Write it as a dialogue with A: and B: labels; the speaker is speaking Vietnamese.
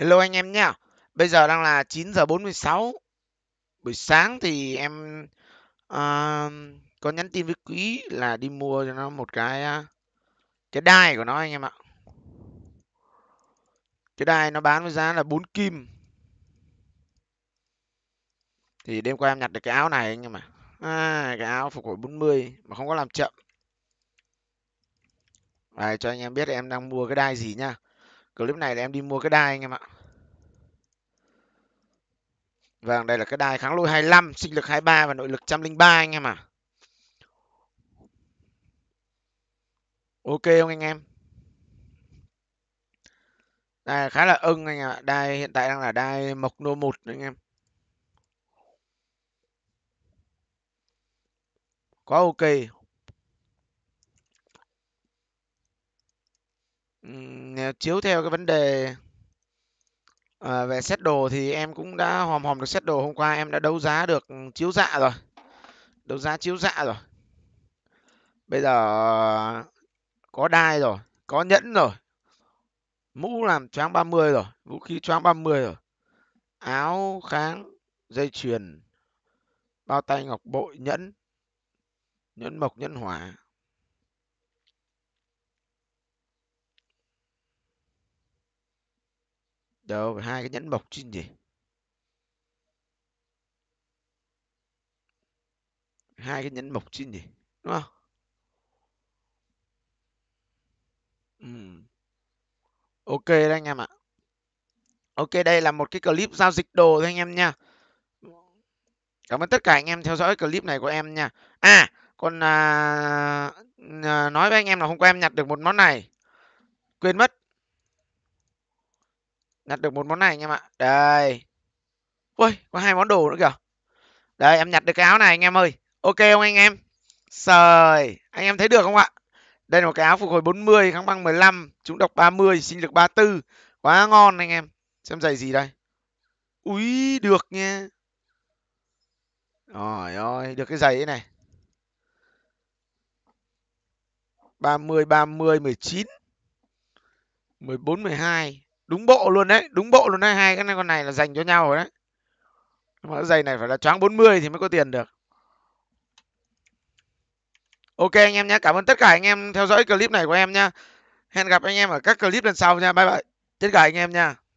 A: Hello anh em nhá. Bây giờ đang là 9 giờ 46. Buổi sáng thì em uh, có nhắn tin với Quý là đi mua cho nó một cái à, cái đai của nó anh em ạ. Cái đai nó bán với giá là 4 kim. Thì đêm qua em nhặt được cái áo này anh em ạ. À, cái áo phục hồi 40 mà không có làm chậm. Đấy, cho anh em biết em đang mua cái đai gì nha clip này là em đi mua cái đai anh em ạ Vâng, đây là cái đai kháng lôi 25, sinh lực 23 và nội lực 103 anh em ạ. Ok không anh em? Đây khá là ưng anh em ạ. Đai hiện tại đang là đai mộc nô 1 anh em. Quá ok. chiếu theo cái vấn đề à, về xét đồ thì em cũng đã hòm hòm được xét đồ hôm qua em đã đấu giá được chiếu dạ rồi đấu giá chiếu dạ rồi bây giờ ờ, có đai rồi có nhẫn rồi mũ làm choáng 30 rồi vũ khí choáng 30 rồi áo kháng dây chuyền bao tay ngọc bội nhẫn nhẫn mộc nhẫn hỏa đâu hai cái nhẫn mộc chứ gì hai cái nhẫn mộc chứ gì đúng không ừ. ok đấy anh em ạ ok đây là một cái clip giao dịch đồ thôi anh em nha cảm ơn tất cả anh em theo dõi clip này của em nha à còn à, à nói với anh em là hôm qua em nhặt được một món này quên mất nhặt được một món này anh em ạ đây ui có hai món đồ nữa kìa đây em nhặt được cái áo này anh em ơi ok không anh em sời anh em thấy được không ạ đây là một cái áo phục hồi 40, kháng băng 15, trúng độc 30, sinh lực 34. Quá ngon anh em. Xem giày gì đây? Úi, được nha. Rồi ơi, được cái giày ấy này. 30, 30, 19. 14, 12 đúng bộ luôn đấy đúng bộ luôn đấy hai cái này con này là dành cho nhau rồi đấy mà giày này phải là choáng 40 thì mới có tiền được ok anh em nhé cảm ơn tất cả anh em theo dõi clip này của em nhé, hẹn gặp anh em ở các clip lần sau nha bye bye tất cả anh em nha